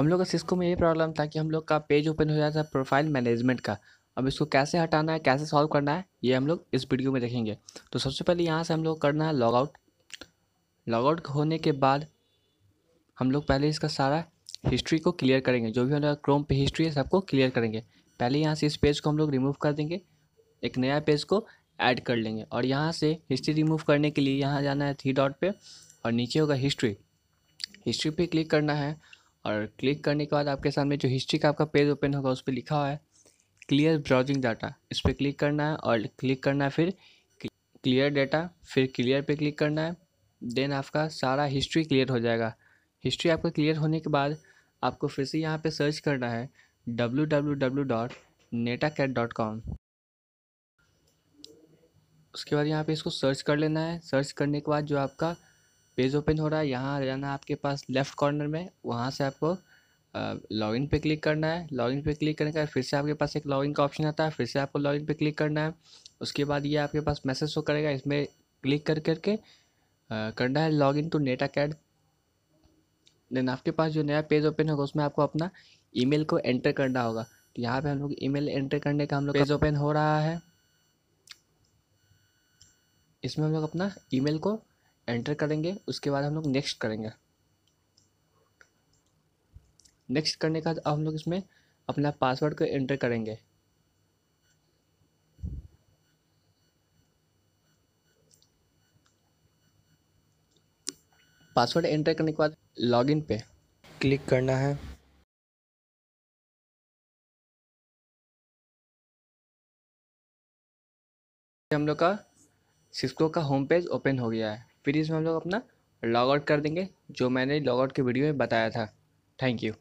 हम लोग का सिस्को में ये प्रॉब्लम था कि हम लोग का पेज ओपन हो जाता है प्रोफाइल मैनेजमेंट का अब इसको कैसे हटाना है कैसे सॉल्व करना है ये हम लोग इस वीडियो में देखेंगे तो सबसे पहले यहाँ से हम लोग करना है लॉग लॉग लॉगआउट होने के बाद हम लोग पहले इसका सारा हिस्ट्री को क्लियर करेंगे जो भी हमारा क्रोम पे हिस्ट्री है सबको क्लियर करेंगे पहले यहाँ से इस पेज को हम लोग रिमूव कर देंगे एक नया पेज को ऐड कर लेंगे और यहाँ से हिस्ट्री रिमूव करने के लिए यहाँ जाना है थ्री डॉट पे और नीचे होगा हिस्ट्री हिस्ट्री पे क्लिक करना है और क्लिक करने के बाद आपके सामने जो हिस्ट्री का आपका पेज ओपन होगा उस पर लिखा हुआ है क्लियर ब्राउजिंग डाटा इस पर क्लिक करना है और क्लिक करना है फिर क्लियर डाटा फिर क्लियर पे क्लिक करना है देन आपका सारा हिस्ट्री क्लियर हो जाएगा हिस्ट्री आपका क्लियर होने के बाद आपको फिर से यहाँ पे सर्च करना है W W W dot netacad dot com उसके बाद यहाँ पे इसको सर्च कर लेना है सर्च करने के बाद जो आपका पेज ओपन हो रहा है यहाँ आ जाना आपके पास लेफ़्ट कॉर्नर में वहाँ से आपको लॉगिन पे क्लिक करना है लॉगिन पे क्लिक करने का फिर से आपके पास एक लॉगिन का ऑप्शन आता है फिर से आपको लॉगिन पे क्लिक करना है उसके बाद ये आपके पास मैसेज शो करेगा इसमें क्लिक कर करके करना है login to netacad then आपके पास जो नया पेज ओपन होगा उसमें आपको अपना ईमेल को एंटर करना होगा तो यहाँ पे हम लोग ईमेल एंटर करने का हम लोग पेज ओपन हो रहा है इसमें हम लोग अपना ईमेल को एंटर करेंगे उसके बाद हम लोग नेक्स्ट करेंगे नेक्स्ट करने के बाद अब हम लोग इसमें अपना पासवर्ड को एंटर करेंगे पासवर्ड एंटर करने के बाद लॉगिन पे क्लिक करना है हम लोग का सिस्को का होम पेज ओपन हो गया है फिर इसमें हम लोग अपना लॉग आउट कर देंगे जो मैंने लॉग आउट के वीडियो में बताया था थैंक यू